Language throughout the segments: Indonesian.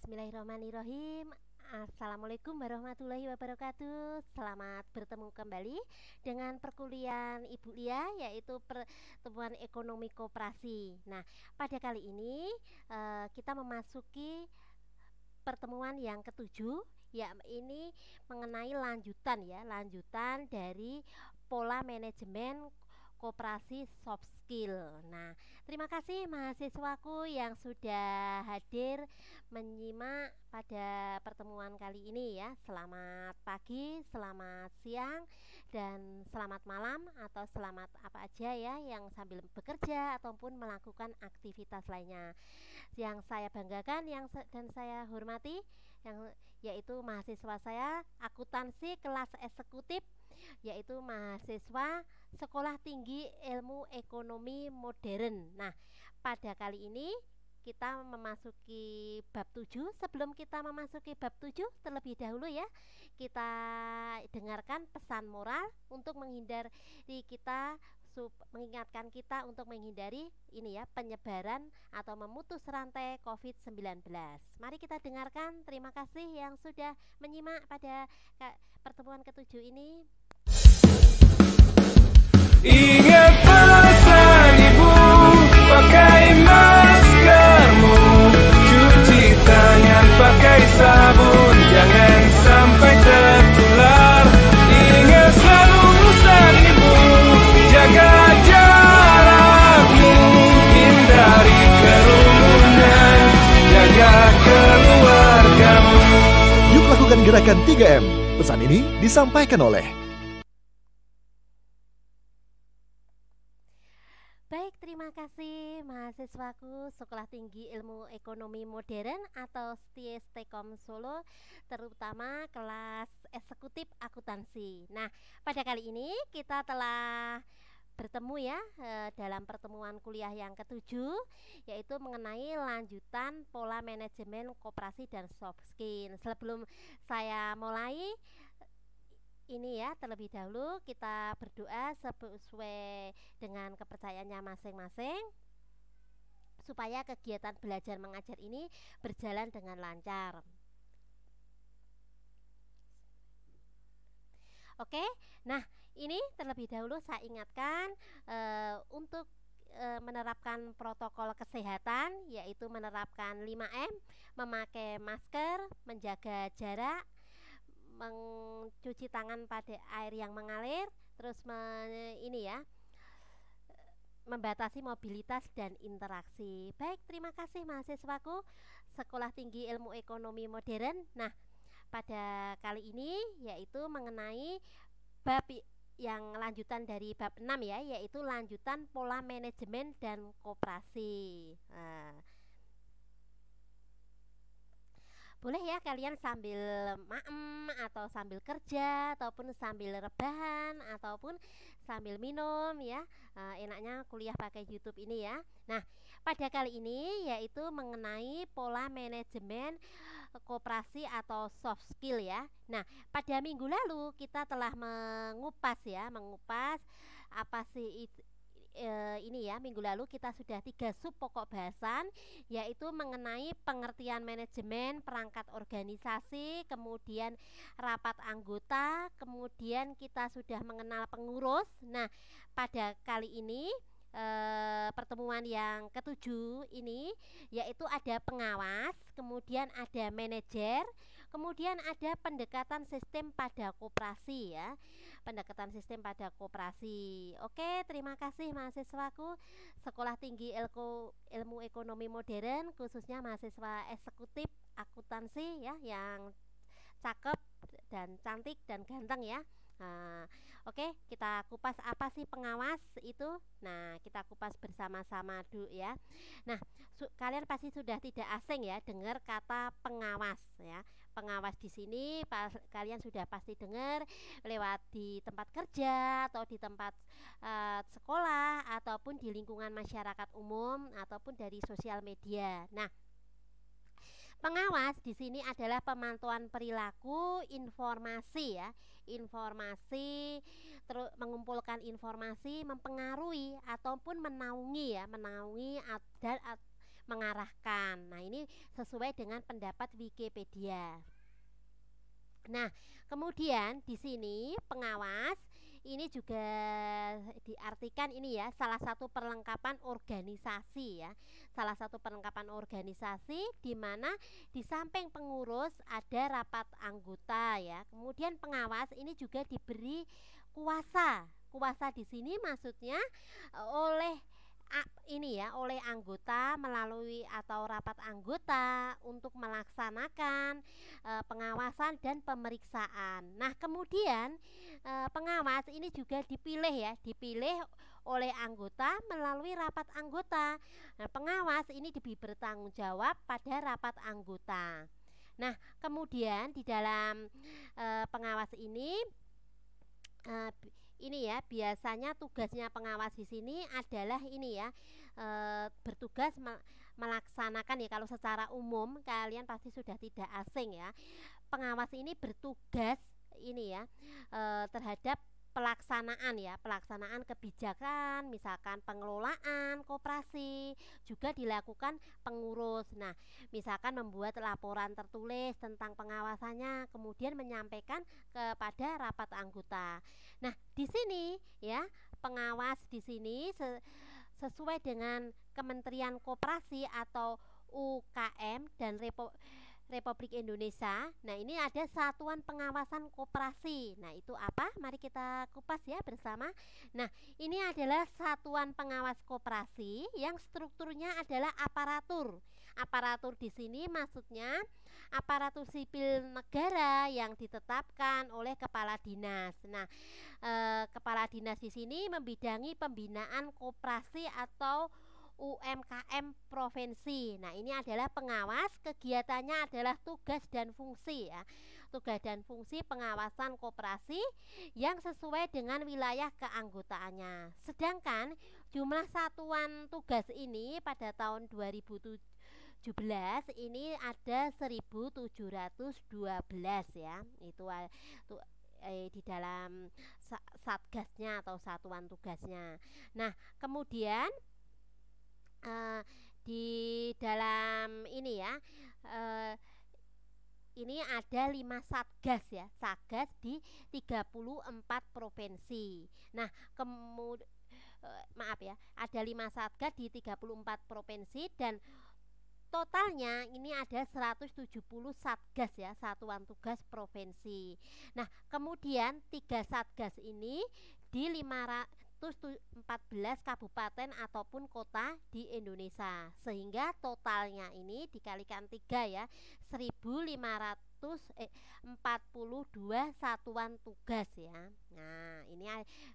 Bismillahirrahmanirrahim Assalamualaikum warahmatullahi wabarakatuh Selamat bertemu kembali dengan perkuliahan Ibu Lia Yaitu pertemuan ekonomi kooperasi. Nah pada kali ini eh, kita memasuki pertemuan yang ketujuh Ya ini mengenai lanjutan ya Lanjutan dari pola manajemen koperasi soft skill. Nah, terima kasih mahasiswaku yang sudah hadir menyimak pada pertemuan kali ini ya. Selamat pagi, selamat siang, dan selamat malam atau selamat apa aja ya yang sambil bekerja ataupun melakukan aktivitas lainnya. Yang saya banggakan yang dan saya hormati yang yaitu mahasiswa saya akuntansi kelas eksekutif yaitu mahasiswa Sekolah Tinggi Ilmu Ekonomi Modern. Nah, pada kali ini kita memasuki bab 7 sebelum kita memasuki bab 7 terlebih dahulu ya kita dengarkan pesan moral untuk menghindari kita sup, mengingatkan kita untuk menghindari ini ya penyebaran atau memutus rantai COVID-19. Mari kita dengarkan. Terima kasih yang sudah menyimak pada pertemuan ketujuh ini. Ingat Gerakan 3M. Pesan ini disampaikan oleh Baik, terima kasih mahasiswaku Sekolah Tinggi Ilmu Ekonomi Modern atau STIES Tekom Solo terutama kelas eksekutif akuntansi. Nah, pada kali ini kita telah bertemu ya eh, dalam pertemuan kuliah yang ketujuh yaitu mengenai lanjutan pola manajemen koperasi dan soft skill. Sebelum saya mulai ini ya terlebih dahulu kita berdoa sesuai dengan kepercayaannya masing-masing supaya kegiatan belajar mengajar ini berjalan dengan lancar. Oke, nah ini terlebih dahulu saya ingatkan e, untuk e, menerapkan protokol kesehatan yaitu menerapkan 5M, memakai masker, menjaga jarak, mencuci tangan pada air yang mengalir, terus me, ini ya membatasi mobilitas dan interaksi. Baik, terima kasih mahasiswaku Sekolah Tinggi Ilmu Ekonomi Modern. Nah, pada kali ini yaitu mengenai bab yang lanjutan dari bab 6 ya yaitu lanjutan pola manajemen dan koperasi nah, boleh ya kalian sambil maem atau sambil kerja ataupun sambil rebahan ataupun sambil minum ya nah, enaknya kuliah pakai YouTube ini ya nah pada kali ini yaitu mengenai pola manajemen eh, koperasi atau soft skill ya. Nah, pada minggu lalu kita telah mengupas ya, mengupas apa sih itu, e, eh, ini ya minggu lalu kita sudah tiga sub pokok bahasan yaitu mengenai pengertian manajemen perangkat organisasi kemudian rapat anggota kemudian kita sudah mengenal pengurus nah pada kali ini Eh, pertemuan yang ketujuh ini yaitu ada pengawas, kemudian ada manajer, kemudian ada pendekatan sistem pada koperasi ya. Pendekatan sistem pada koperasi. Oke, terima kasih mahasiswaku Sekolah Tinggi Ilmu Ekonomi Modern khususnya mahasiswa eksekutif akuntansi ya yang cakep dan cantik dan ganteng ya. Nah, oke, okay, kita kupas apa sih pengawas itu? Nah, kita kupas bersama-sama dulu ya. Nah, kalian pasti sudah tidak asing ya dengar kata pengawas ya. Pengawas di sini pas, kalian sudah pasti dengar lewat di tempat kerja atau di tempat uh, sekolah ataupun di lingkungan masyarakat umum ataupun dari sosial media. Nah, Pengawas di sini adalah pemantauan perilaku, informasi ya, informasi terus mengumpulkan informasi mempengaruhi ataupun menaungi ya, menaungi dan mengarahkan. Nah, ini sesuai dengan pendapat Wikipedia. Nah, kemudian di sini pengawas ini juga diartikan ini ya salah satu perlengkapan organisasi ya salah satu perlengkapan organisasi di mana di samping pengurus ada rapat anggota ya kemudian pengawas ini juga diberi kuasa kuasa di sini maksudnya eh, oleh ini ya oleh anggota melalui atau rapat anggota untuk melaksanakan e, pengawasan dan pemeriksaan. Nah, kemudian e, pengawas ini juga dipilih ya, dipilih oleh anggota melalui rapat anggota. Nah, pengawas ini lebih bertanggung jawab pada rapat anggota. Nah, kemudian di dalam e, pengawas ini e, ini ya biasanya tugasnya pengawas di sini adalah ini ya e, bertugas melaksanakan ya kalau secara umum kalian pasti sudah tidak asing ya pengawas ini bertugas ini ya e, terhadap pelaksanaan ya, pelaksanaan kebijakan, misalkan pengelolaan koperasi juga dilakukan pengurus. Nah, misalkan membuat laporan tertulis tentang pengawasannya, kemudian menyampaikan kepada rapat anggota. Nah, di sini ya, pengawas di sini sesuai dengan Kementerian Koperasi atau UKM dan repo, Republik Indonesia. Nah, ini ada Satuan Pengawasan Koperasi. Nah, itu apa? Mari kita kupas ya bersama. Nah, ini adalah Satuan Pengawas Koperasi yang strukturnya adalah aparatur. Aparatur di sini maksudnya aparatur sipil negara yang ditetapkan oleh kepala dinas. Nah, eh, kepala dinas di sini membidangi pembinaan koperasi atau UMKM provinsi. Nah, ini adalah pengawas, kegiatannya adalah tugas dan fungsi ya. Tugas dan fungsi pengawasan koperasi yang sesuai dengan wilayah keanggotaannya. Sedangkan jumlah satuan tugas ini pada tahun 2017 ini ada 1712 ya. Itu, eh, eh, di dalam satgasnya atau satuan tugasnya. Nah, kemudian uh, di dalam ini ya uh, ini ada lima satgas ya satgas di 34 provinsi nah kemudian eh, maaf ya ada lima satgas di 34 provinsi dan totalnya ini ada 170 satgas ya satuan tugas provinsi. Nah, kemudian tiga satgas ini di 5 114 kabupaten ataupun kota di Indonesia sehingga totalnya ini dikalikan tiga ya 1.542 eh, satuan tugas ya. Nah, ini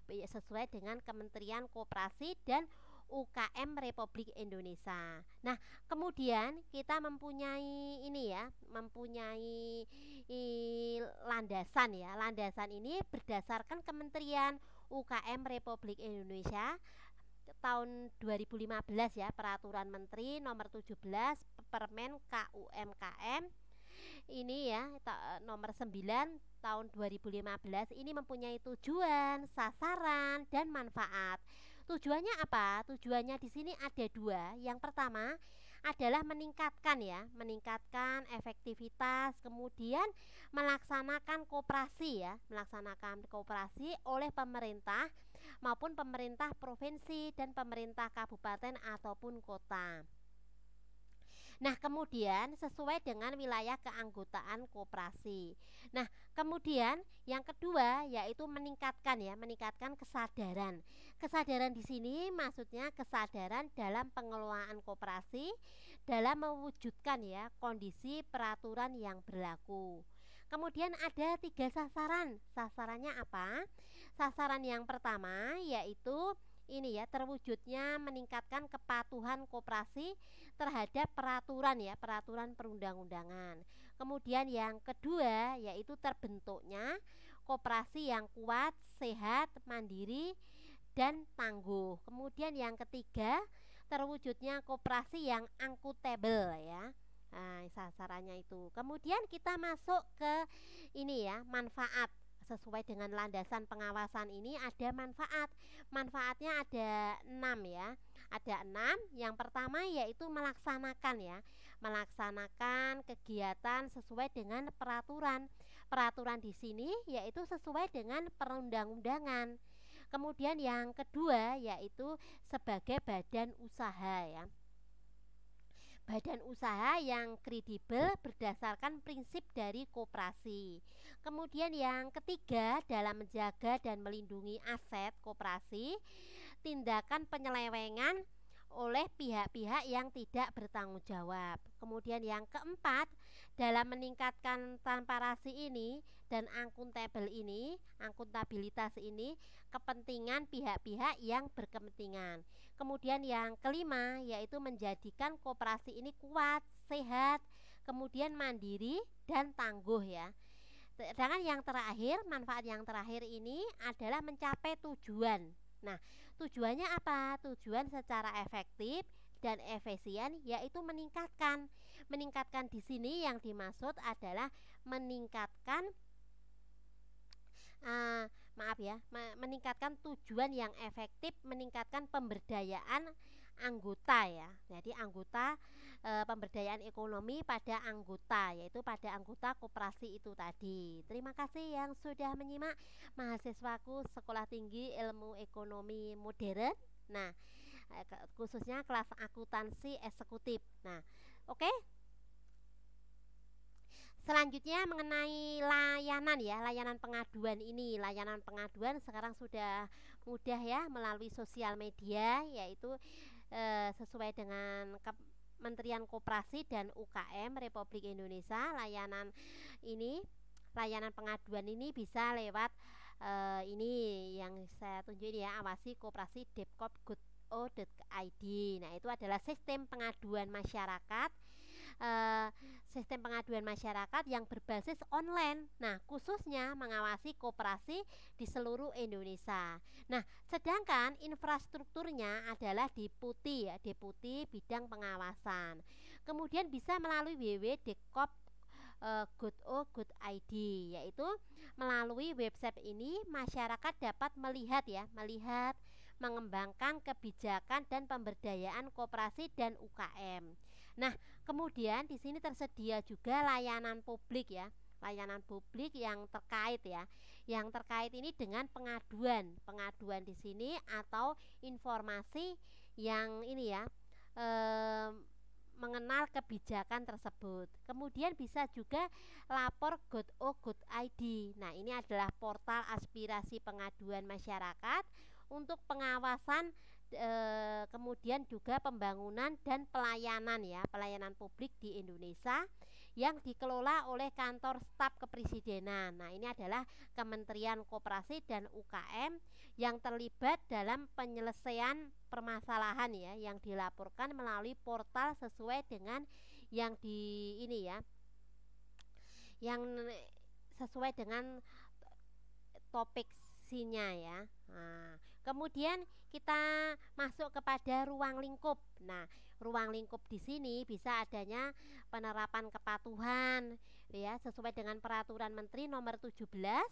sesuai dengan Kementerian Koperasi dan UKM Republik Indonesia. Nah, kemudian kita mempunyai ini ya, mempunyai i, landasan ya. Landasan ini berdasarkan Kementerian UKM Republik Indonesia tahun 2015 ya peraturan menteri nomor 17 Permen KUMKM ini ya nomor 9 tahun 2015 ini mempunyai tujuan, sasaran dan manfaat. Tujuannya apa? Tujuannya di sini ada dua. Yang pertama, adalah meningkatkan ya, meningkatkan efektivitas, kemudian melaksanakan kooperasi ya, melaksanakan kooperasi oleh pemerintah maupun pemerintah provinsi dan pemerintah kabupaten ataupun kota. Nah, kemudian sesuai dengan wilayah keanggotaan koperasi. Nah, kemudian yang kedua yaitu meningkatkan ya, meningkatkan kesadaran. Kesadaran di sini maksudnya kesadaran dalam pengelolaan koperasi dalam mewujudkan ya kondisi peraturan yang berlaku. Kemudian ada tiga sasaran. Sasarannya apa? Sasaran yang pertama yaitu ini ya terwujudnya meningkatkan kepatuhan koperasi terhadap peraturan ya peraturan perundang-undangan kemudian yang kedua yaitu terbentuknya koperasi yang kuat sehat mandiri dan tangguh kemudian yang ketiga terwujudnya koperasi yang angkutable ya nah, sasarannya itu kemudian kita masuk ke ini ya manfaat sesuai dengan landasan pengawasan ini ada manfaat. Manfaatnya ada enam ya. Ada enam. Yang pertama yaitu melaksanakan ya, melaksanakan kegiatan sesuai dengan peraturan. Peraturan di sini yaitu sesuai dengan perundang-undangan. Kemudian yang kedua yaitu sebagai badan usaha ya badan usaha yang kredibel hmm. berdasarkan prinsip dari koperasi. Kemudian yang ketiga dalam menjaga dan melindungi aset koperasi, tindakan penyelewengan oleh pihak-pihak yang tidak bertanggung jawab. Kemudian yang keempat, dalam meningkatkan transparansi ini dan akuntabel ini, akuntabilitas ini, kepentingan pihak-pihak yang berkepentingan. Kemudian yang kelima yaitu menjadikan koperasi ini kuat, sehat, kemudian mandiri dan tangguh ya. Sedangkan yang terakhir, manfaat yang terakhir ini adalah mencapai tujuan. Nah, tujuannya apa? Tujuan secara efektif dan efisien yaitu meningkatkan meningkatkan di sini yang dimaksud adalah meningkatkan uh, maaf ya meningkatkan tujuan yang efektif meningkatkan pemberdayaan anggota ya jadi anggota e, pemberdayaan ekonomi pada anggota yaitu pada anggota koperasi itu tadi terima kasih yang sudah menyimak mahasiswaku sekolah tinggi ilmu ekonomi modern nah eh, khususnya kelas akuntansi eksekutif nah oke okay? Selanjutnya mengenai layanan ya, layanan pengaduan ini. Layanan pengaduan sekarang sudah mudah ya melalui sosial media yaitu e, sesuai dengan Kementerian Koperasi dan UKM Republik Indonesia. Layanan ini layanan pengaduan ini bisa lewat e, ini yang saya tunjukin ya, awasi koperasi Depkop Nah, itu adalah sistem pengaduan masyarakat sistem pengaduan masyarakat yang berbasis online. Nah, khususnya mengawasi koperasi di seluruh Indonesia. Nah, sedangkan infrastrukturnya adalah deputi, ya, deputi bidang pengawasan. Kemudian bisa melalui www.dekop ID e, yaitu melalui website ini masyarakat dapat melihat ya melihat mengembangkan kebijakan dan pemberdayaan koperasi dan UKM. Nah, Kemudian di sini tersedia juga layanan publik ya, layanan publik yang terkait ya. Yang terkait ini dengan pengaduan, pengaduan di sini atau informasi yang ini ya. E, mengenal kebijakan tersebut. Kemudian bisa juga lapor good o Good ID. Nah, ini adalah portal aspirasi pengaduan masyarakat untuk pengawasan e, kemudian juga pembangunan dan pelayanan ya pelayanan publik di Indonesia yang dikelola oleh kantor staf kepresidenan. Nah ini adalah Kementerian Koperasi dan UKM yang terlibat dalam penyelesaian permasalahan ya yang dilaporkan melalui portal sesuai dengan yang di ini ya yang sesuai dengan topik sinya ya. Nah, Kemudian kita masuk kepada ruang lingkup. Nah, ruang lingkup di sini bisa adanya penerapan kepatuhan ya sesuai dengan peraturan menteri nomor 17 eh,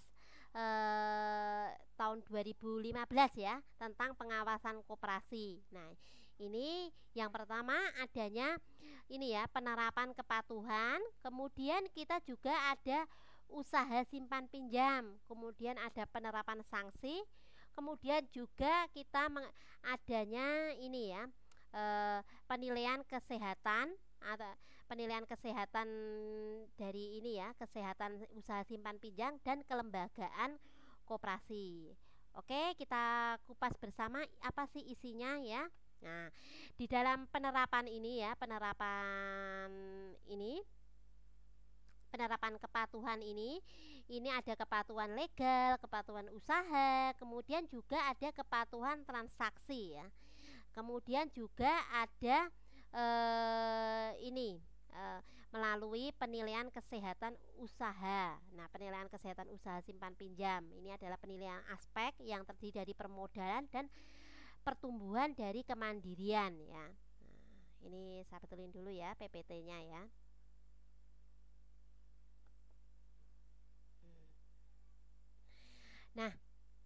tahun 2015 ya tentang pengawasan koperasi. Nah, ini yang pertama adanya ini ya penerapan kepatuhan, kemudian kita juga ada usaha simpan pinjam, kemudian ada penerapan sanksi Kemudian juga kita adanya ini ya e, penilaian kesehatan atau penilaian kesehatan dari ini ya kesehatan usaha simpan pinjam dan kelembagaan koperasi. Oke, kita kupas bersama apa sih isinya ya. Nah, di dalam penerapan ini ya, penerapan ini penerapan kepatuhan ini ini ada kepatuhan legal, kepatuhan usaha, kemudian juga ada kepatuhan transaksi ya. Kemudian juga ada eh, ini eh, melalui penilaian kesehatan usaha. Nah, penilaian kesehatan usaha simpan pinjam ini adalah penilaian aspek yang terdiri dari permodalan dan pertumbuhan dari kemandirian ya. Nah, ini saya betulin dulu ya PPT-nya ya. Nah,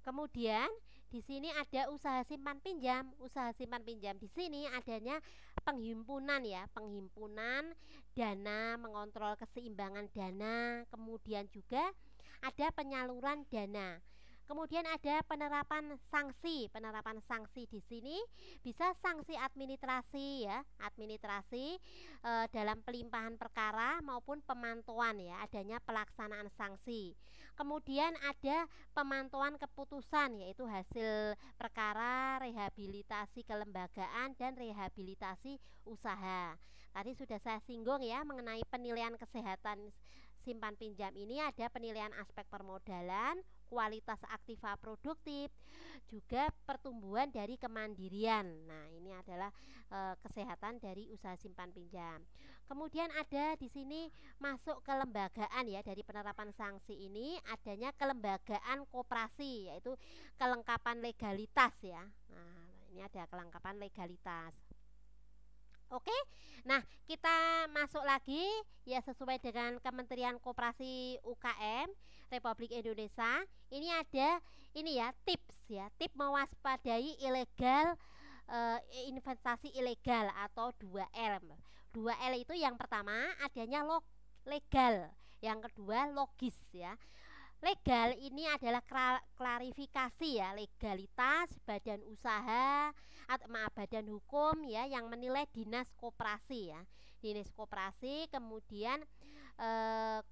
kemudian di sini ada usaha simpan pinjam. Usaha simpan pinjam di sini adanya penghimpunan ya, penghimpunan dana, mengontrol keseimbangan dana, kemudian juga ada penyaluran dana. Kemudian ada penerapan sanksi. Penerapan sanksi di sini bisa sanksi administrasi ya, administrasi e, dalam pelimpahan perkara maupun pemantauan ya, adanya pelaksanaan sanksi. Kemudian ada pemantauan keputusan yaitu hasil perkara, rehabilitasi kelembagaan dan rehabilitasi usaha. Tadi sudah saya singgung ya mengenai penilaian kesehatan simpan pinjam ini ada penilaian aspek permodalan, kualitas aktiva produktif, juga pertumbuhan dari kemandirian. Nah, ini adalah e, kesehatan dari usaha simpan pinjam. Kemudian ada di sini masuk kelembagaan ya dari penerapan sanksi ini adanya kelembagaan koperasi yaitu kelengkapan legalitas ya. Nah, ini ada kelengkapan legalitas. Oke, nah kita masuk lagi ya sesuai dengan Kementerian Koperasi UKM Republik Indonesia. Ini ada ini ya tips ya, tip mewaspadai ilegal uh, investasi ilegal atau 2L. 2L itu yang pertama adanya log legal, yang kedua logis ya. Legal ini adalah klarifikasi ya legalitas badan usaha atau maaf badan hukum ya yang menilai dinas koperasi ya. Dinas koperasi kemudian e,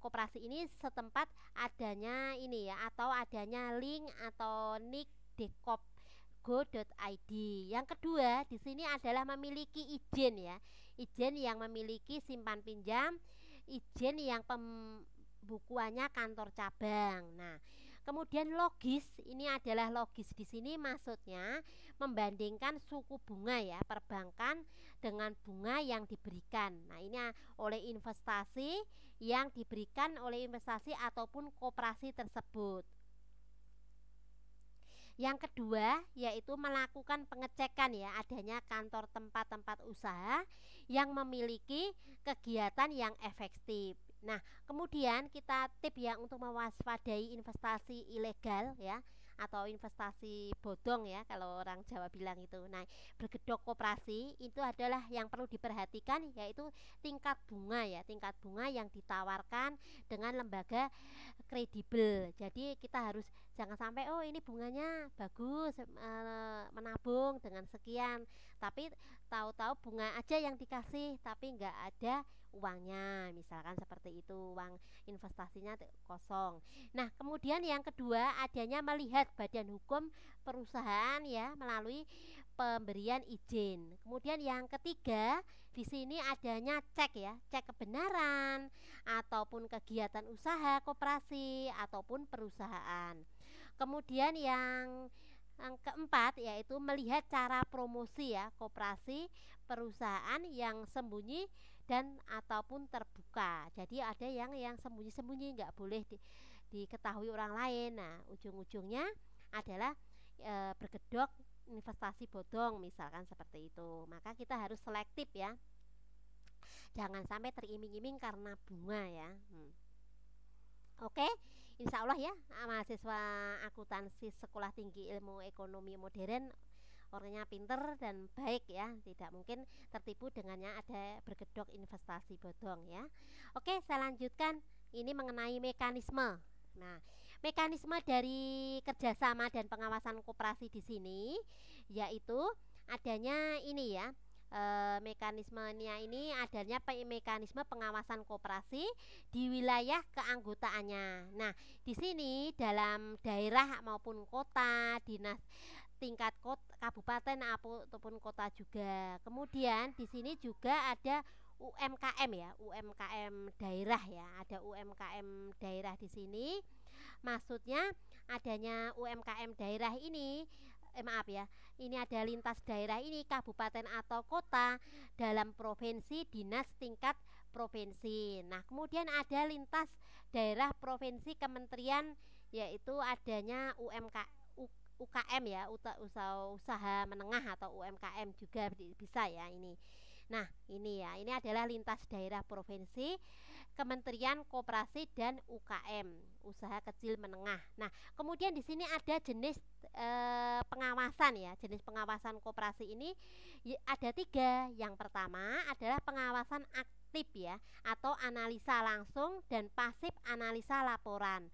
koperasi ini setempat adanya ini ya atau adanya link atau nick dekop go.id. Yang kedua, di sini adalah memiliki izin ya. Izin yang memiliki simpan pinjam, izin yang pembukuannya kantor cabang. Nah, Kemudian logis, ini adalah logis di sini maksudnya membandingkan suku bunga ya perbankan dengan bunga yang diberikan. Nah, ini oleh investasi yang diberikan oleh investasi ataupun koperasi tersebut. Yang kedua yaitu melakukan pengecekan ya adanya kantor tempat-tempat usaha yang memiliki kegiatan yang efektif. Nah, kemudian kita tip ya untuk mewaspadai investasi ilegal ya atau investasi bodong ya kalau orang Jawa bilang itu. Nah, bergedok koperasi itu adalah yang perlu diperhatikan yaitu tingkat bunga ya, tingkat bunga yang ditawarkan dengan lembaga kredibel. Jadi kita harus jangan sampai oh ini bunganya bagus e, menabung dengan sekian tapi tahu-tahu bunga aja yang dikasih tapi nggak ada uangnya misalkan seperti itu uang investasinya kosong nah kemudian yang kedua adanya melihat badan hukum perusahaan ya melalui pemberian izin kemudian yang ketiga di sini adanya cek ya cek kebenaran ataupun kegiatan usaha koperasi ataupun perusahaan Kemudian yang yang keempat yaitu melihat cara promosi ya koperasi perusahaan yang sembunyi dan ataupun terbuka. Jadi ada yang yang sembunyi-sembunyi nggak boleh di, diketahui orang lain. Nah, ujung-ujungnya adalah e, bergedok investasi bodong misalkan seperti itu. Maka kita harus selektif ya. Jangan sampai teriming-iming karena bunga ya. Hmm. Oke insya Allah ya ah, mahasiswa akuntansi sekolah tinggi ilmu ekonomi modern orangnya pinter dan baik ya tidak mungkin tertipu dengannya ada berkedok investasi bodong ya oke saya lanjutkan ini mengenai mekanisme Nah, mekanisme dari kerjasama dan pengawasan koperasi di sini yaitu adanya ini ya, e, mekanismenya ini adanya pe mekanisme pengawasan koperasi di wilayah keanggotaannya. Nah, di sini dalam daerah maupun kota, dinas tingkat kota, kabupaten ataupun kota juga. Kemudian di sini juga ada UMKM ya, UMKM daerah ya, ada UMKM daerah di sini. Maksudnya adanya UMKM daerah ini eh maaf ya ini ada lintas daerah ini kabupaten atau kota dalam provinsi dinas tingkat provinsi nah kemudian ada lintas daerah provinsi kementerian yaitu adanya UMK UKM ya usaha usaha menengah atau UMKM juga bisa ya ini. Nah ini ya ini adalah lintas daerah provinsi, kementerian, Kooperasi dan UKM usaha kecil menengah. Nah, kemudian di sini ada jenis e, pengawasan ya. Jenis pengawasan koperasi ini ya, ada tiga. Yang pertama adalah pengawasan aktif ya, atau analisa langsung dan pasif analisa laporan.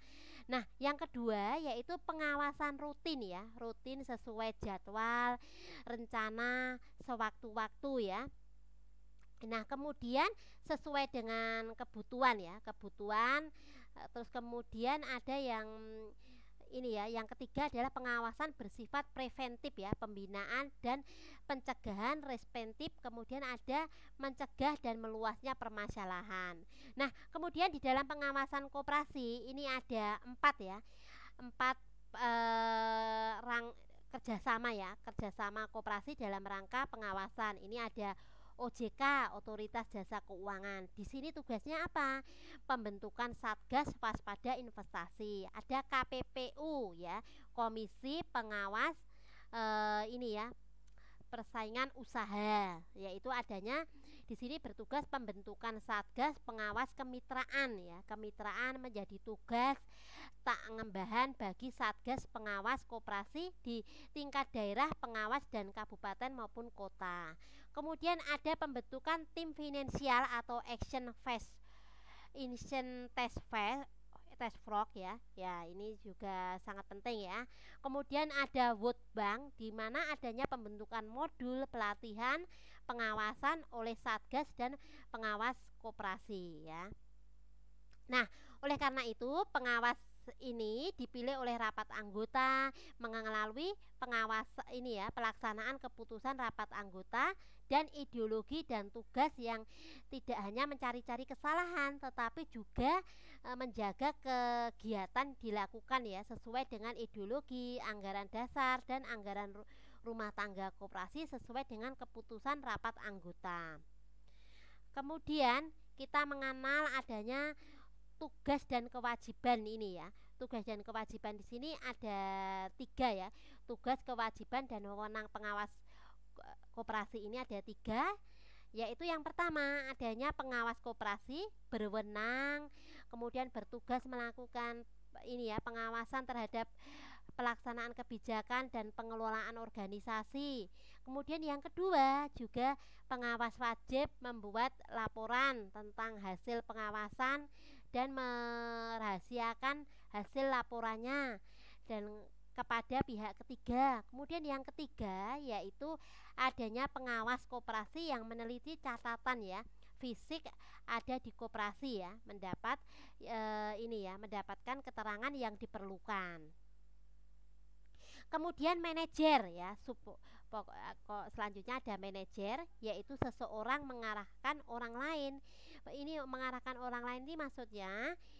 Nah, yang kedua yaitu pengawasan rutin ya, rutin sesuai jadwal, rencana sewaktu-waktu ya. Nah, kemudian sesuai dengan kebutuhan ya, kebutuhan Eh, terus kemudian ada yang ini ya yang ketiga adalah pengawasan bersifat preventif ya pembinaan dan pencegahan respentif, kemudian ada mencegah dan meluasnya permasalahan nah kemudian di dalam pengawasan koperasi ini ada empat ya empat eh, rang kerjasama ya kerjasama koperasi dalam rangka pengawasan ini ada OJK Otoritas Jasa Keuangan. Di sini tugasnya apa? Pembentukan Satgas Waspada Investasi. Ada KPPU ya, Komisi Pengawas eh, ini ya persaingan usaha, yaitu adanya di sini bertugas pembentukan satgas pengawas kemitraan ya. Kemitraan menjadi tugas tak ngembahan bagi satgas pengawas koperasi di tingkat daerah pengawas dan kabupaten maupun kota. Kemudian ada pembentukan tim finansial atau action phase Instant Test Phase tes frog ya. Ya, ini juga sangat penting ya. Kemudian ada wood bank di mana adanya pembentukan modul pelatihan pengawasan oleh satgas dan pengawas koperasi ya. Nah, oleh karena itu pengawas ini dipilih oleh rapat anggota mengalami pengawas ini ya pelaksanaan keputusan rapat anggota dan ideologi dan tugas yang tidak hanya mencari-cari kesalahan tetapi juga e, menjaga kegiatan dilakukan ya sesuai dengan ideologi, anggaran dasar dan anggaran ru rumah tangga koperasi sesuai dengan keputusan rapat anggota. Kemudian kita mengenal adanya tugas dan kewajiban ini ya. Tugas dan kewajiban di sini ada tiga ya. Tugas, kewajiban dan wewenang pengawas Koperasi ini ada tiga yaitu yang pertama adanya pengawas koperasi berwenang kemudian bertugas melakukan ini ya pengawasan terhadap pelaksanaan kebijakan dan pengelolaan organisasi. Kemudian yang kedua juga pengawas wajib membuat laporan tentang hasil pengawasan dan merahasiakan hasil laporannya dan kepada pihak ketiga. Kemudian yang ketiga yaitu adanya pengawas koperasi yang meneliti catatan ya fisik ada di koperasi ya mendapat e, ini ya mendapatkan keterangan yang diperlukan Kemudian manajer ya, sub, pokok eh, selanjutnya ada manajer yaitu seseorang mengarahkan orang lain. Ini mengarahkan orang lain ini maksudnya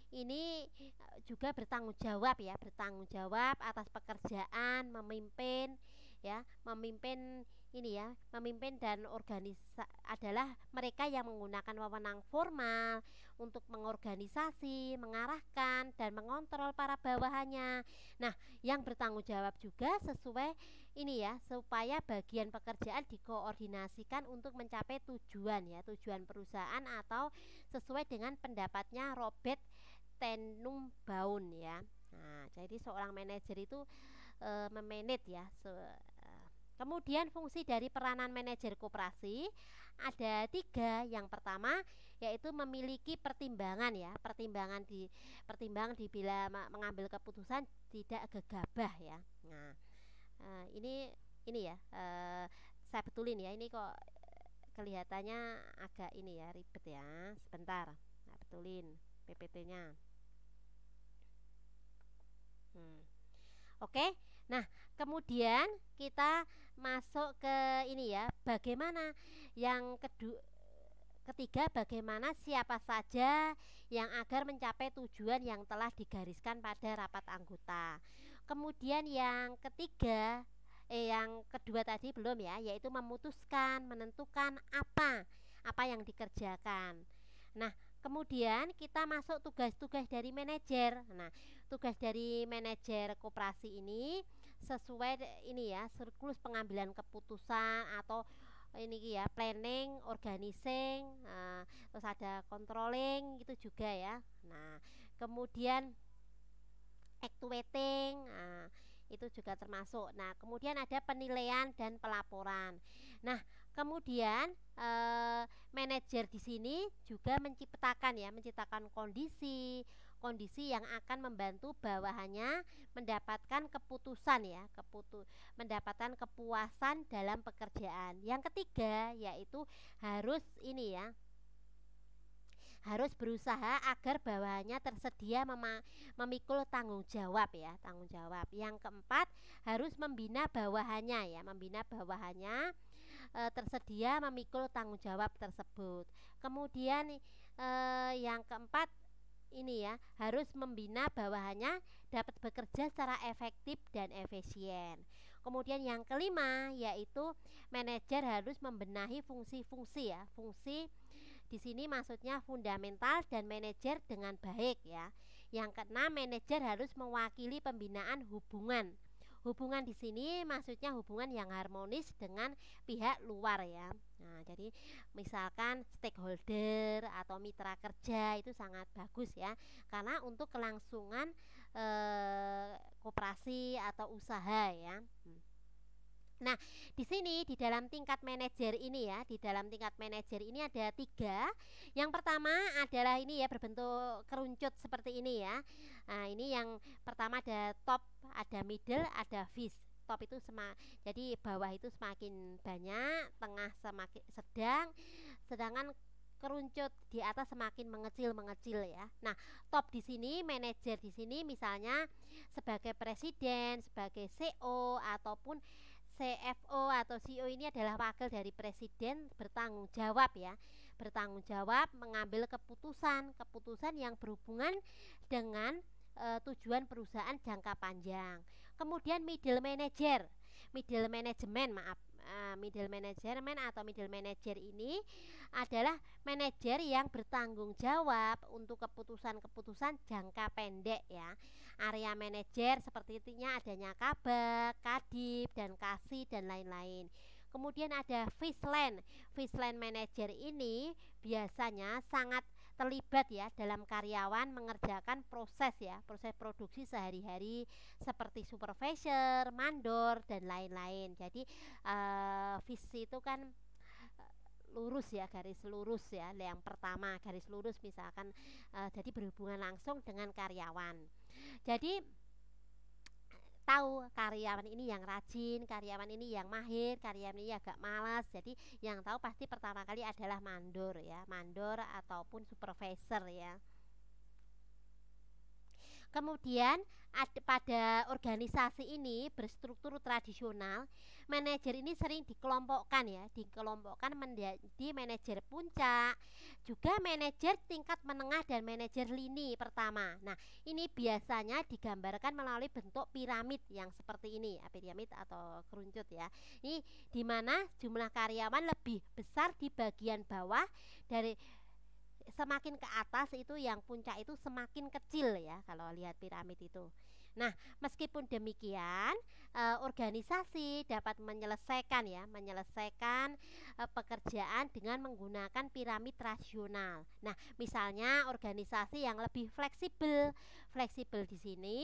ini eh, juga bertanggung jawab ya, bertanggung jawab atas pekerjaan, memimpin ya, memimpin ini ya memimpin dan organisa adalah mereka yang menggunakan wewenang formal untuk mengorganisasi, mengarahkan dan mengontrol para bawahannya. Nah, yang bertanggung jawab juga sesuai ini ya supaya bagian pekerjaan dikoordinasikan untuk mencapai tujuan ya, tujuan perusahaan atau sesuai dengan pendapatnya Robert Tenumbaun ya. Nah, jadi seorang manajer itu e, memanage ya se Kemudian fungsi dari peranan manajer koperasi ada tiga. Yang pertama yaitu memiliki pertimbangan ya, pertimbangan di pertimbangan di bila mengambil keputusan tidak gegabah ya. Nah, eh, ini ini ya eh, saya betulin ya ini kok kelihatannya agak ini ya ribet ya. Sebentar, nah, betulin PPT-nya. Hmm. Oke. Nah, kemudian kita masuk ke ini ya, bagaimana yang kedua Ketiga, bagaimana siapa saja yang agar mencapai tujuan yang telah digariskan pada rapat anggota. Kemudian yang ketiga, eh, yang kedua tadi belum ya, yaitu memutuskan, menentukan apa apa yang dikerjakan. Nah, kemudian kita masuk tugas-tugas dari manajer. Nah, tugas dari manajer koperasi ini sesuai ini ya surplus pengambilan keputusan atau ini ya planning, organizing, nah, terus ada controlling gitu juga ya. Nah, kemudian actuating nah, eh, itu juga termasuk. Nah, kemudian ada penilaian dan pelaporan. Nah, kemudian eh, manajer di sini juga menciptakan ya, menciptakan kondisi, kondisi yang akan membantu bawahannya mendapatkan keputusan ya, keputu mendapatkan kepuasan dalam pekerjaan. Yang ketiga yaitu harus ini ya, harus berusaha agar bawahannya tersedia mema memikul tanggung jawab ya tanggung jawab yang keempat harus membina bawahannya ya membina bawahannya e, tersedia memikul tanggung jawab tersebut kemudian e, yang keempat ini ya harus membina bawahannya dapat bekerja secara efektif dan efisien. Kemudian yang kelima yaitu manajer harus membenahi fungsi-fungsi ya. Fungsi di sini maksudnya fundamental dan manajer dengan baik ya. Yang keenam manajer harus mewakili pembinaan hubungan Hubungan di sini maksudnya hubungan yang harmonis dengan pihak luar ya. Nah, jadi misalkan stakeholder atau mitra kerja itu sangat bagus ya. Karena untuk kelangsungan eh, koperasi atau usaha ya. Hmm. Nah, di sini di dalam tingkat manajer ini ya, di dalam tingkat manajer ini ada tiga. Yang pertama adalah ini ya berbentuk keruncut seperti ini ya. Nah, ini yang pertama ada top, ada middle, ada vis top itu sema, jadi bawah itu semakin banyak tengah semakin sedang sedangkan keruncut di atas semakin mengecil mengecil ya. Nah, top di sini manajer di sini misalnya sebagai presiden, sebagai CEO ataupun CFO atau CEO ini adalah wakil dari presiden bertanggung jawab ya bertanggung jawab mengambil keputusan keputusan yang berhubungan dengan e, tujuan perusahaan jangka panjang kemudian middle manager middle management maaf e, middle management atau middle manager ini adalah manajer yang bertanggung jawab untuk keputusan-keputusan jangka pendek ya area manager seperti itunya adanya kabak, kadip, dan kasih dan lain-lain. Kemudian ada Fishland. Fishland manager ini biasanya sangat terlibat ya dalam karyawan mengerjakan proses ya, proses produksi sehari-hari seperti supervisor, mandor dan lain-lain. Jadi uh, eh, fish itu kan eh, lurus ya garis lurus ya yang pertama garis lurus misalkan uh, jadi berhubungan langsung dengan karyawan jadi tahu karyawan ini yang rajin, karyawan ini yang mahir, karyawan ini agak malas. Jadi yang tahu pasti pertama kali adalah mandor ya, mandor ataupun supervisor ya. Kemudian ad, pada organisasi ini berstruktur tradisional, manajer ini sering dikelompokkan ya, dikelompokkan menjadi manajer puncak, juga manajer tingkat menengah dan manajer lini pertama. Nah, ini biasanya digambarkan melalui bentuk piramid yang seperti ini, ya, piramid atau kerucut ya. Ini di mana jumlah karyawan lebih besar di bagian bawah dari semakin ke atas itu yang puncak itu semakin kecil ya kalau lihat piramid itu. Nah, meskipun demikian, e, organisasi dapat menyelesaikan ya, menyelesaikan e, pekerjaan dengan menggunakan piramid rasional. Nah, misalnya organisasi yang lebih fleksibel. Fleksibel di sini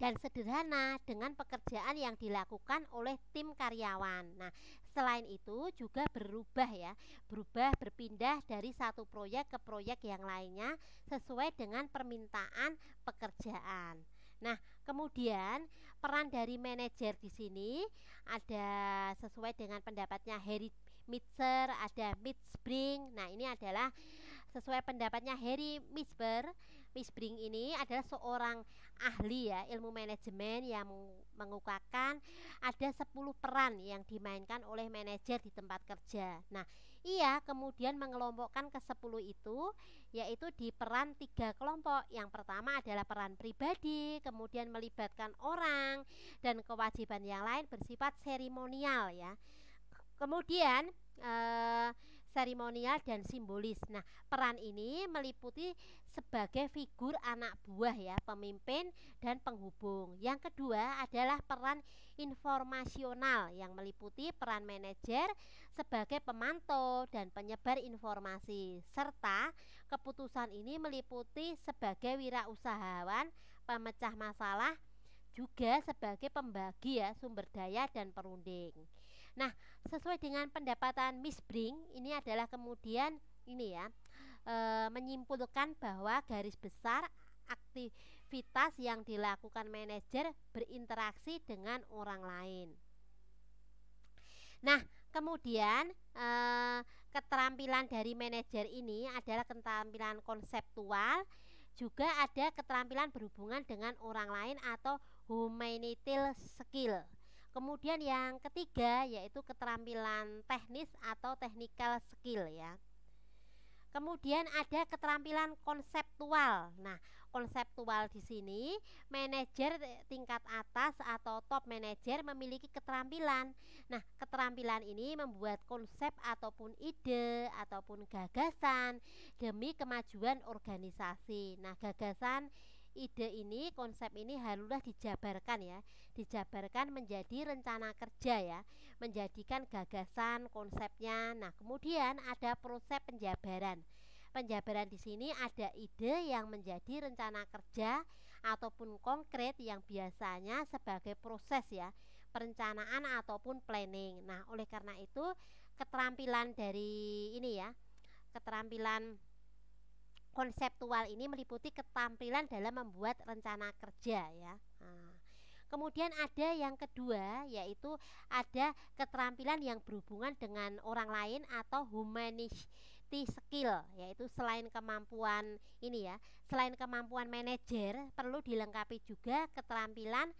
dan sederhana dengan pekerjaan yang dilakukan oleh tim karyawan. Nah, Selain itu juga berubah ya, berubah berpindah dari satu proyek ke proyek yang lainnya sesuai dengan permintaan pekerjaan. Nah, kemudian peran dari manajer di sini ada sesuai dengan pendapatnya Harry Mitzer, ada Mitzbring. Nah, ini adalah sesuai pendapatnya Harry Mitzer. Mitspring ini adalah seorang ahli ya ilmu manajemen yang mengukakan ada 10 peran yang dimainkan oleh manajer di tempat kerja. Nah, ia kemudian mengelompokkan ke 10 itu yaitu di peran tiga kelompok. Yang pertama adalah peran pribadi, kemudian melibatkan orang dan kewajiban yang lain bersifat seremonial ya. Kemudian eh seremonial dan simbolis. Nah, peran ini meliputi sebagai figur anak buah ya, pemimpin dan penghubung. Yang kedua adalah peran informasional yang meliputi peran manajer sebagai pemantau dan penyebar informasi serta keputusan ini meliputi sebagai wirausahawan, pemecah masalah juga sebagai pembagi ya sumber daya dan perunding. Nah, sesuai dengan pendapatan Miss Bring, ini adalah kemudian ini ya e, menyimpulkan bahwa garis besar aktivitas yang dilakukan manajer berinteraksi dengan orang lain. Nah, kemudian e, keterampilan dari manajer ini adalah keterampilan konseptual, juga ada keterampilan berhubungan dengan orang lain atau humanitil skill. Kemudian yang ketiga yaitu keterampilan teknis atau technical skill ya. Kemudian ada keterampilan konseptual. Nah, konseptual di sini manajer tingkat atas atau top manajer memiliki keterampilan. Nah, keterampilan ini membuat konsep ataupun ide ataupun gagasan demi kemajuan organisasi. Nah, gagasan ide ini, konsep ini haruslah dijabarkan ya, dijabarkan menjadi rencana kerja ya, menjadikan gagasan konsepnya. Nah, kemudian ada proses penjabaran. Penjabaran di sini ada ide yang menjadi rencana kerja ataupun konkret yang biasanya sebagai proses ya, perencanaan ataupun planning. Nah, oleh karena itu keterampilan dari ini ya, keterampilan konseptual ini meliputi ketampilan dalam membuat rencana kerja ya. Nah, kemudian ada yang kedua yaitu ada keterampilan yang berhubungan dengan orang lain atau humanity skill yaitu selain kemampuan ini ya, selain kemampuan manajer perlu dilengkapi juga keterampilan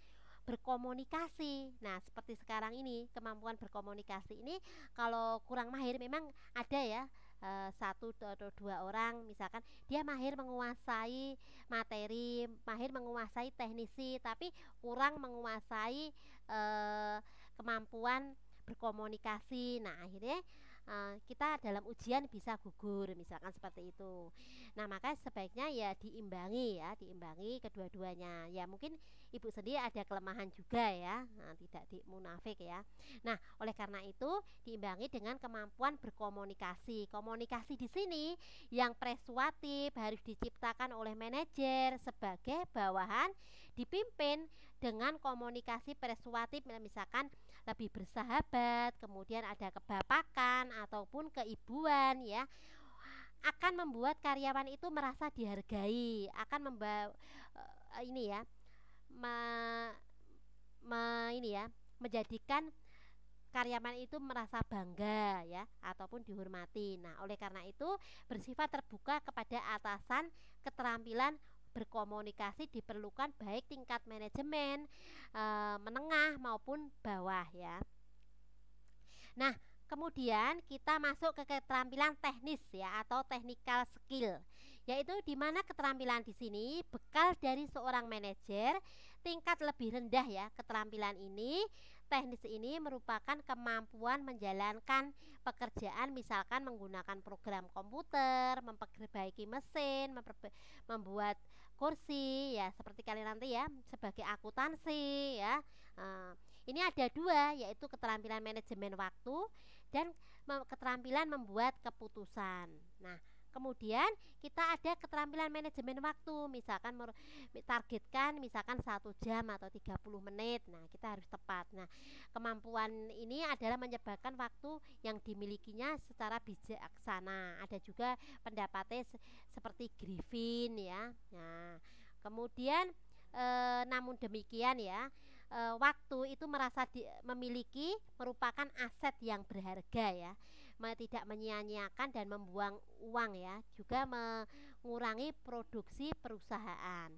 berkomunikasi. Nah, seperti sekarang ini kemampuan berkomunikasi ini kalau kurang mahir memang ada ya uh, satu atau dua orang misalkan dia mahir menguasai materi mahir menguasai teknisi tapi kurang menguasai uh, kemampuan berkomunikasi nah akhirnya uh, kita dalam ujian bisa gugur misalkan seperti itu Nah, maka sebaiknya ya diimbangi ya, diimbangi kedua-duanya. Ya mungkin ibu sendiri ada kelemahan juga ya, nah, tidak di munafik ya. Nah, oleh karena itu diimbangi dengan kemampuan berkomunikasi. Komunikasi di sini yang persuatif harus diciptakan oleh manajer sebagai bawahan dipimpin dengan komunikasi persuatif misalkan lebih bersahabat, kemudian ada kebapakan ataupun keibuan ya akan membuat karyawan itu merasa dihargai, akan membawa uh, eh, ini ya, ma, ma ini ya, menjadikan karyawan itu merasa bangga ya ataupun dihormati. Nah, oleh karena itu bersifat terbuka kepada atasan, keterampilan berkomunikasi diperlukan baik tingkat manajemen e, menengah maupun bawah ya. Nah, Kemudian kita masuk ke keterampilan teknis ya atau technical skill, yaitu di mana keterampilan di sini bekal dari seorang manajer tingkat lebih rendah ya. Keterampilan ini, teknis ini merupakan kemampuan menjalankan pekerjaan misalkan menggunakan program komputer, memperbaiki mesin, membuat kursi ya seperti kalian nanti ya sebagai akuntansi ya ini ada dua, yaitu keterampilan manajemen waktu dan keterampilan membuat keputusan. Nah, Kemudian kita ada keterampilan manajemen waktu, misalkan targetkan misalkan satu jam atau 30 menit. Nah, kita harus tepat. Nah, kemampuan ini adalah menyebabkan waktu yang dimilikinya secara bijaksana. Ada juga pendapatnya seperti Griffin ya. Nah, kemudian e, namun demikian ya e, waktu itu merasa di, memiliki merupakan aset yang berharga ya tidak menyia-nyiakan dan membuang uang ya juga mengurangi produksi perusahaan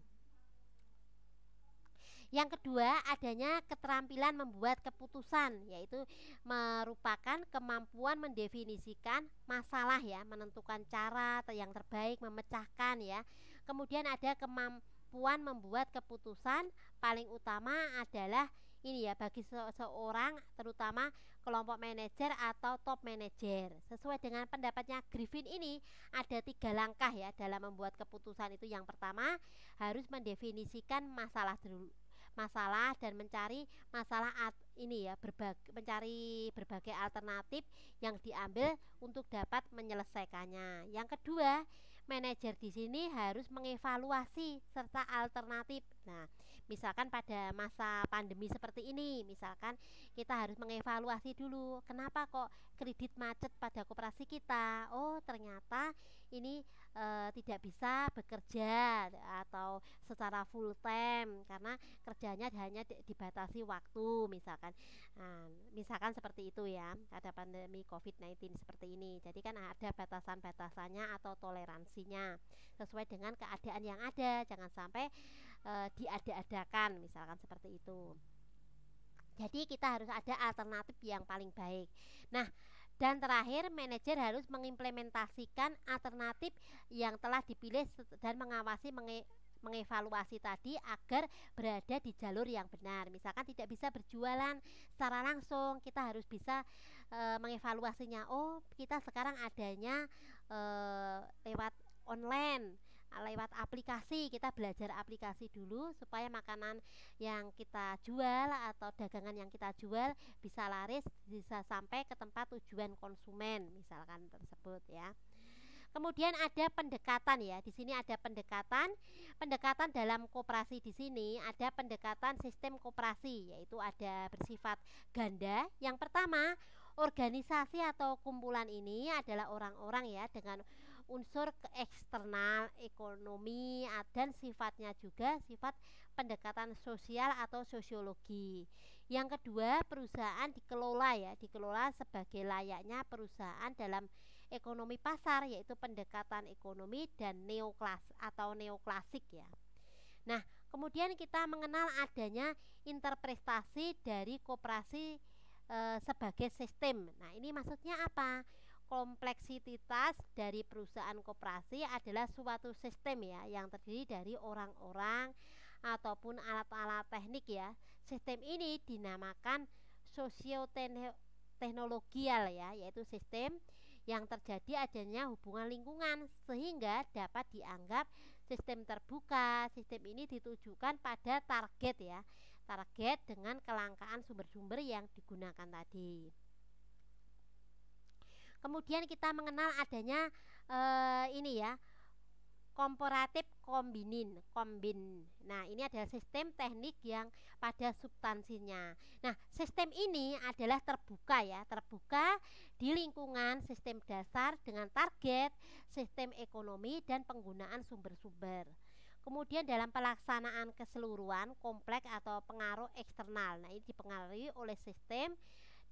yang kedua, adanya keterampilan membuat keputusan, yaitu merupakan kemampuan mendefinisikan masalah ya, menentukan cara yang terbaik memecahkan ya. Kemudian ada kemampuan membuat keputusan, paling utama adalah ini ya bagi se seorang terutama kelompok manajer atau top manajer sesuai dengan pendapatnya Griffin ini ada tiga langkah ya dalam membuat keputusan itu yang pertama harus mendefinisikan masalah dulu masalah dan mencari masalah ini ya berbagai mencari berbagai alternatif yang diambil untuk dapat menyelesaikannya. Yang kedua, manajer di sini harus mengevaluasi serta alternatif Nah, misalkan pada masa pandemi seperti ini, misalkan kita harus mengevaluasi dulu, kenapa kok kredit macet pada koperasi kita? Oh, ternyata ini e, tidak bisa bekerja atau secara full time karena kerjanya hanya dibatasi waktu, misalkan. Nah, misalkan seperti itu ya, ada pandemi COVID-19 seperti ini. Jadi kan ada batasan-batasannya atau toleransinya sesuai dengan keadaan yang ada. Jangan sampai e, eh, diada-adakan misalkan seperti itu. Jadi kita harus ada alternatif yang paling baik. Nah, dan terakhir manajer harus mengimplementasikan alternatif yang telah dipilih dan mengawasi menge mengevaluasi tadi agar berada di jalur yang benar. Misalkan tidak bisa berjualan secara langsung, kita harus bisa e, mengevaluasinya. Oh, kita sekarang adanya e, lewat online Ah, lewat aplikasi kita belajar aplikasi dulu supaya makanan yang kita jual atau dagangan yang kita jual bisa laris bisa sampai ke tempat tujuan konsumen misalkan tersebut ya Kemudian ada pendekatan ya. Di sini ada pendekatan. Pendekatan dalam koperasi di sini ada pendekatan sistem koperasi yaitu ada bersifat ganda. Yang pertama, organisasi atau kumpulan ini adalah orang-orang ya dengan unsur eksternal ekonomi dan sifatnya juga sifat pendekatan sosial atau sosiologi. Yang kedua, perusahaan dikelola ya, dikelola sebagai layaknya perusahaan dalam ekonomi pasar yaitu pendekatan ekonomi dan neoklas atau neoklasik ya. Nah, kemudian kita mengenal adanya interpretasi dari koperasi e, sebagai sistem. Nah, ini maksudnya apa? kompleksitas dari perusahaan koperasi adalah suatu sistem ya yang terdiri dari orang-orang ataupun alat-alat teknik ya. Sistem ini dinamakan sosioteknologial ya, yaitu sistem yang terjadi adanya hubungan lingkungan sehingga dapat dianggap sistem terbuka. Sistem ini ditujukan pada target ya, target dengan kelangkaan sumber-sumber yang digunakan tadi. Kemudian kita mengenal adanya eh, ini ya komparatif kombinin kombin. Nah ini adalah sistem teknik yang pada substansinya. Nah sistem ini adalah terbuka ya terbuka di lingkungan sistem dasar dengan target sistem ekonomi dan penggunaan sumber-sumber. Kemudian dalam pelaksanaan keseluruhan kompleks atau pengaruh eksternal. Nah, ini dipengaruhi oleh sistem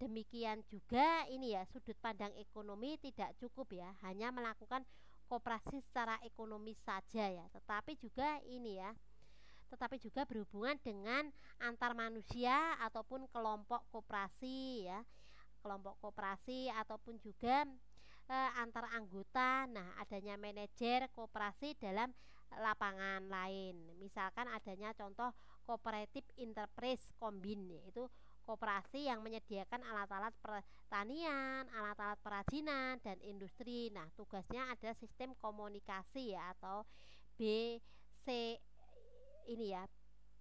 Demikian juga ini ya sudut pandang ekonomi tidak cukup ya hanya melakukan kooperasi secara ekonomi saja ya, tetapi juga ini ya tetapi juga berhubungan dengan antar manusia ataupun kelompok kooperasi ya kelompok kooperasi ataupun juga e, antar anggota nah adanya manajer kooperasi dalam lapangan lain misalkan adanya contoh kooperatif enterprise kombin yaitu koperasi yang menyediakan alat-alat pertanian, alat-alat perajinan dan industri. Nah, tugasnya ada sistem komunikasi ya atau BC ini ya,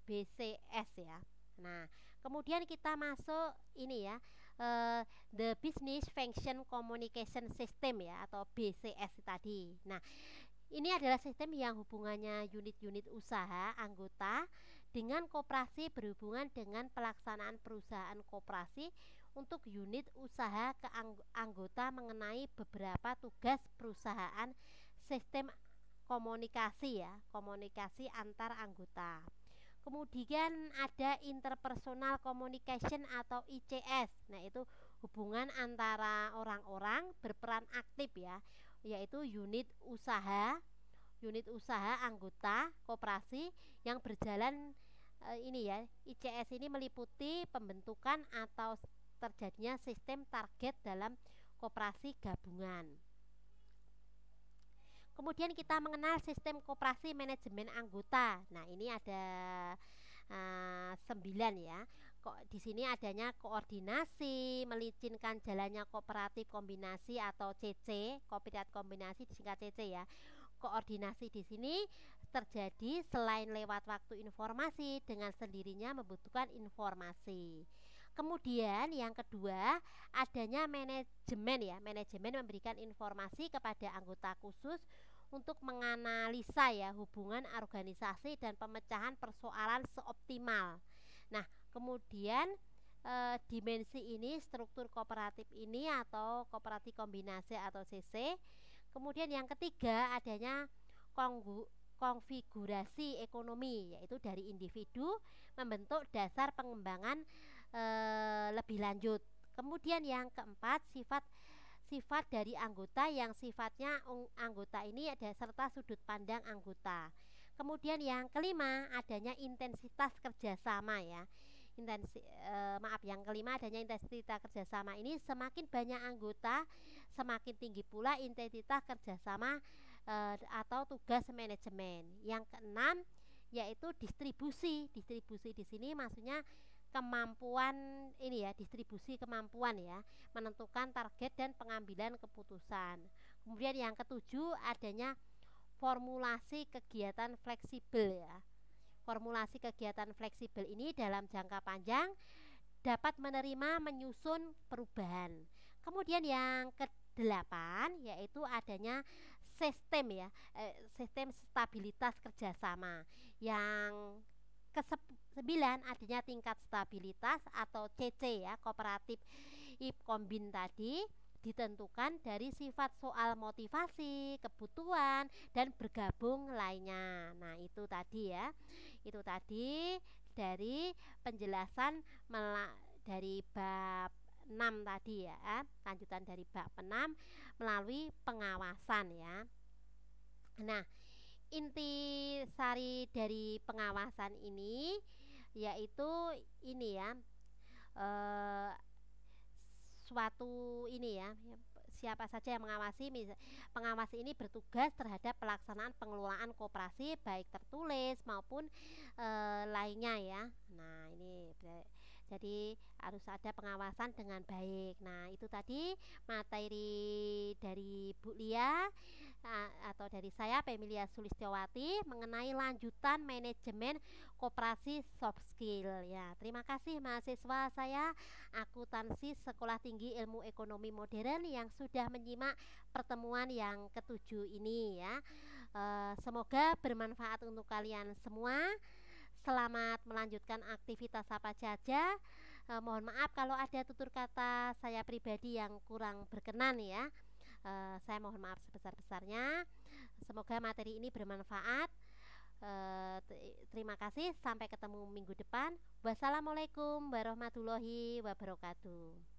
BCS ya. Nah, kemudian kita masuk ini ya, uh, the business function communication system ya atau BCS tadi. Nah, ini adalah sistem yang hubungannya unit-unit usaha, anggota, dengan koperasi berhubungan dengan pelaksanaan perusahaan koperasi untuk unit usaha keanggota mengenai beberapa tugas perusahaan sistem komunikasi ya, komunikasi antar anggota. Kemudian ada interpersonal communication atau ICS. Nah, itu hubungan antara orang-orang berperan aktif ya, yaitu unit usaha, unit usaha anggota koperasi yang berjalan Eh, ini ya ICS ini meliputi pembentukan atau terjadinya sistem target dalam koperasi gabungan. Kemudian kita mengenal sistem koperasi manajemen anggota. Nah, ini ada eh, sembilan ya. Kok di sini adanya koordinasi, melicinkan jalannya kooperatif kombinasi atau CC, kooperatif kombinasi disingkat CC ya. Koordinasi di sini terjadi selain lewat waktu informasi dengan sendirinya membutuhkan informasi. Kemudian yang kedua, adanya manajemen ya. Manajemen memberikan informasi kepada anggota khusus untuk menganalisa ya hubungan organisasi dan pemecahan persoalan seoptimal. Nah, kemudian e, dimensi ini struktur kooperatif ini atau kooperatif kombinasi atau CC. Kemudian yang ketiga adanya konggu konfigurasi ekonomi yaitu dari individu membentuk dasar pengembangan e, lebih lanjut. Kemudian yang keempat sifat sifat dari anggota yang sifatnya anggota ini ada serta sudut pandang anggota. Kemudian yang kelima adanya intensitas kerjasama ya. Intensi, e, maaf yang kelima adanya intensitas kerjasama ini semakin banyak anggota semakin tinggi pula intensitas kerjasama uh, atau tugas manajemen. Yang keenam yaitu distribusi. Distribusi di sini maksudnya kemampuan ini ya, distribusi kemampuan ya, menentukan target dan pengambilan keputusan. Kemudian yang ketujuh adanya formulasi kegiatan fleksibel ya. Formulasi kegiatan fleksibel ini dalam jangka panjang dapat menerima menyusun perubahan. Kemudian yang kedelapan yaitu adanya sistem ya eh, sistem stabilitas kerjasama yang ke sembilan adanya tingkat stabilitas atau CC ya kooperatif IPKOMBIN tadi ditentukan dari sifat soal motivasi, kebutuhan dan bergabung lainnya. Nah, itu tadi ya. Itu tadi dari penjelasan dari bab 6 tadi ya lanjutan dari bab 6 melalui pengawasan ya nah inti sari dari pengawasan ini yaitu ini ya e, suatu ini ya siapa saja yang mengawasi pengawas ini bertugas terhadap pelaksanaan pengelolaan koperasi baik tertulis maupun e, lainnya ya nah ini jadi harus ada pengawasan dengan baik. Nah, itu tadi materi dari Bu Lia atau dari saya Pemilia Sulistiyawati, mengenai lanjutan manajemen koperasi soft skill ya. Terima kasih mahasiswa saya akuntansi Sekolah Tinggi Ilmu Ekonomi Modern yang sudah menyimak pertemuan yang ketujuh ini ya. E, semoga bermanfaat untuk kalian semua. Selamat melanjutkan aktivitas apa saja. E, mohon maaf kalau ada tutur kata saya pribadi yang kurang berkenan ya. E, saya mohon maaf sebesar-besarnya. Semoga materi ini bermanfaat. E, terima kasih. Sampai ketemu minggu depan. Wassalamualaikum warahmatullahi wabarakatuh.